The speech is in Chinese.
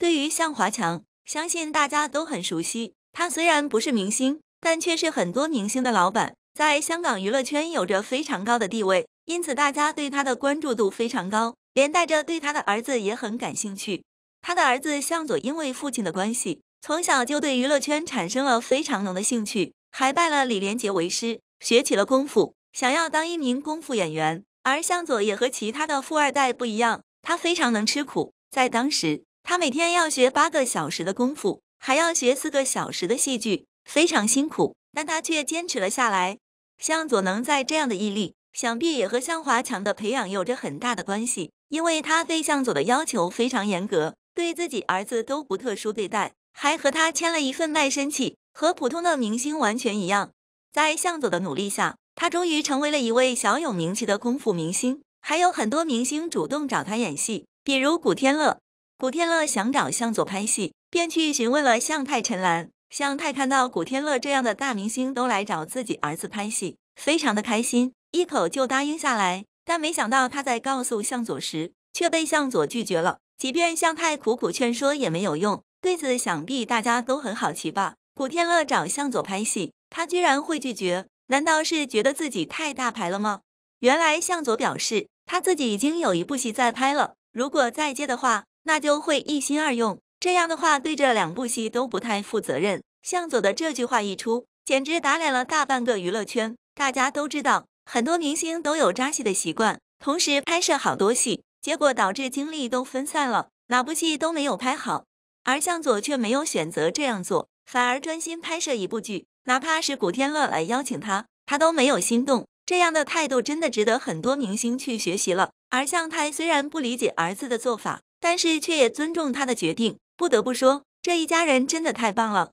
对于向华强，相信大家都很熟悉。他虽然不是明星，但却是很多明星的老板，在香港娱乐圈有着非常高的地位，因此大家对他的关注度非常高，连带着对他的儿子也很感兴趣。他的儿子向佐，因为父亲的关系，从小就对娱乐圈产生了非常浓的兴趣，还拜了李连杰为师，学起了功夫，想要当一名功夫演员。而向佐也和其他的富二代不一样，他非常能吃苦，在当时。他每天要学八个小时的功夫，还要学四个小时的戏剧，非常辛苦，但他却坚持了下来。向佐能在这样的毅力，想必也和向华强的培养有着很大的关系，因为他对向佐的要求非常严格，对自己儿子都不特殊对待，还和他签了一份卖身契，和普通的明星完全一样。在向佐的努力下，他终于成为了一位小有名气的功夫明星，还有很多明星主动找他演戏，比如古天乐。古天乐想找向佐拍戏，便去询问了向太陈岚。向太看到古天乐这样的大明星都来找自己儿子拍戏，非常的开心，一口就答应下来。但没想到他在告诉向佐时，却被向佐拒绝了。即便向太苦苦劝说也没有用。对此，想必大家都很好奇吧？古天乐找向佐拍戏，他居然会拒绝，难道是觉得自己太大牌了吗？原来向佐表示，他自己已经有一部戏在拍了，如果再接的话。那就会一心二用，这样的话对这两部戏都不太负责任。向佐的这句话一出，简直打脸了大半个娱乐圈。大家都知道，很多明星都有扎戏的习惯，同时拍摄好多戏，结果导致精力都分散了，哪部戏都没有拍好。而向佐却没有选择这样做，反而专心拍摄一部剧，哪怕是古天乐来邀请他，他都没有心动。这样的态度真的值得很多明星去学习了。而向太虽然不理解儿子的做法。但是却也尊重他的决定。不得不说，这一家人真的太棒了。